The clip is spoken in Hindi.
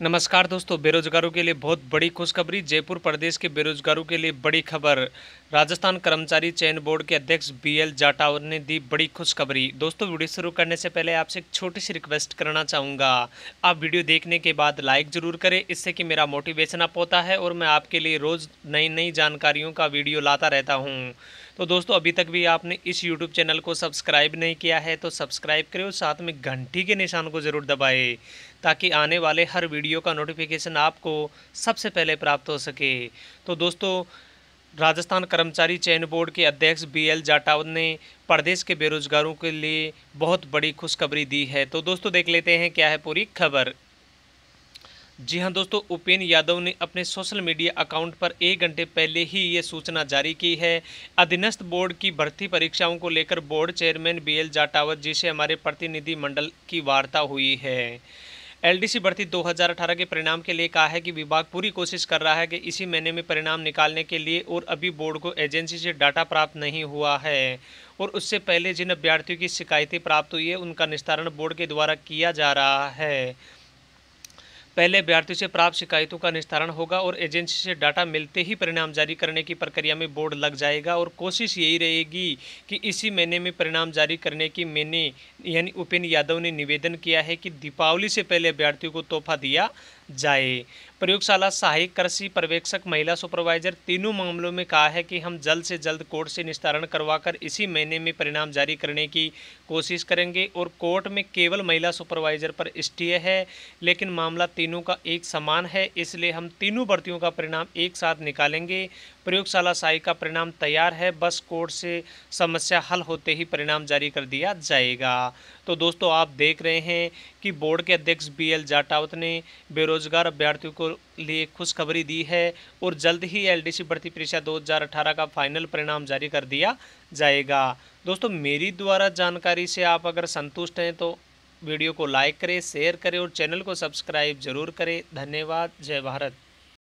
नमस्कार दोस्तों बेरोजगारों के लिए बहुत बड़ी खुशखबरी जयपुर प्रदेश के बेरोजगारों के लिए बड़ी खबर राजस्थान कर्मचारी चयन बोर्ड के अध्यक्ष बी एल जाटावर ने दी बड़ी खुशखबरी दोस्तों वीडियो शुरू करने से पहले आपसे एक छोटी सी रिक्वेस्ट करना चाहूँगा आप वीडियो देखने के बाद लाइक ज़रूर करें इससे कि मेरा मोटिवेशन अप होता है और मैं आपके लिए रोज़ नई नई जानकारियों का वीडियो लाता रहता हूँ तो दोस्तों अभी तक भी आपने इस यूट्यूब चैनल को सब्सक्राइब नहीं किया है तो सब्सक्राइब करें और साथ में घंटी के निशान को ज़रूर दबाए ताकि आने वाले हर वीडियो का नोटिफिकेशन आपको सबसे पहले प्राप्त हो सके तो दोस्तों राजस्थान कर्मचारी चयन बोर्ड के अध्यक्ष बी एल जाटावत ने प्रदेश के बेरोजगारों के लिए बहुत बड़ी खुशखबरी दी है तो दोस्तों देख लेते हैं क्या है पूरी खबर जी हाँ दोस्तों उपेन यादव ने अपने सोशल मीडिया अकाउंट पर एक घंटे पहले ही ये सूचना जारी की है अधीनस्थ बोर्ड की भर्ती परीक्षाओं को लेकर board chairman B L Jatawat ji से हमारे प्रतिनिधि मंडल की वार्ता हुई है एलडीसी भर्ती 2018 के परिणाम के लिए कहा है कि विभाग पूरी कोशिश कर रहा है कि इसी महीने में परिणाम निकालने के लिए और अभी बोर्ड को एजेंसी से डाटा प्राप्त नहीं हुआ है और उससे पहले जिन अभ्यर्थियों की शिकायतें प्राप्त हुई है उनका निस्तारण बोर्ड के द्वारा किया जा रहा है पहले अभ्यर्थियों से प्राप्त शिकायतों का निस्तारण होगा और एजेंसी से डाटा मिलते ही परिणाम जारी करने की प्रक्रिया में बोर्ड लग जाएगा और कोशिश यही रहेगी कि इसी महीने में परिणाम जारी करने की मैंने यानी उपेंद्र यादव ने निवेदन किया है कि दीपावली से पहले अभ्यर्थियों को तोहफा दिया जाए प्रयोगशाला सहायक कृषि पर्यवेक्षक महिला सुपरवाइजर तीनों मामलों में कहा है कि हम जल्द से जल्द कोर्ट से निस्तारण करवाकर इसी महीने में परिणाम जारी करने की कोशिश करेंगे और कोर्ट में केवल महिला सुपरवाइजर पर स्टे है लेकिन मामला तीनों का एक समान है इसलिए हम तीनों भर्तियों का परिणाम एक साथ निकालेंगे प्रयोगशाला साई का परिणाम तैयार है बस कोड से समस्या हल होते ही परिणाम जारी कर दिया जाएगा तो दोस्तों आप देख रहे हैं कि बोर्ड के अध्यक्ष बी एल जाटावत ने बेरोजगार अभ्यर्थियों को लिए खुशखबरी दी है और जल्द ही एलडीसी भर्ती परीक्षा 2018 का फाइनल परिणाम जारी कर दिया जाएगा दोस्तों मेरी द्वारा जानकारी से आप अगर संतुष्ट हैं तो वीडियो को लाइक करें शेयर करें और चैनल को सब्सक्राइब जरूर करें धन्यवाद जय भारत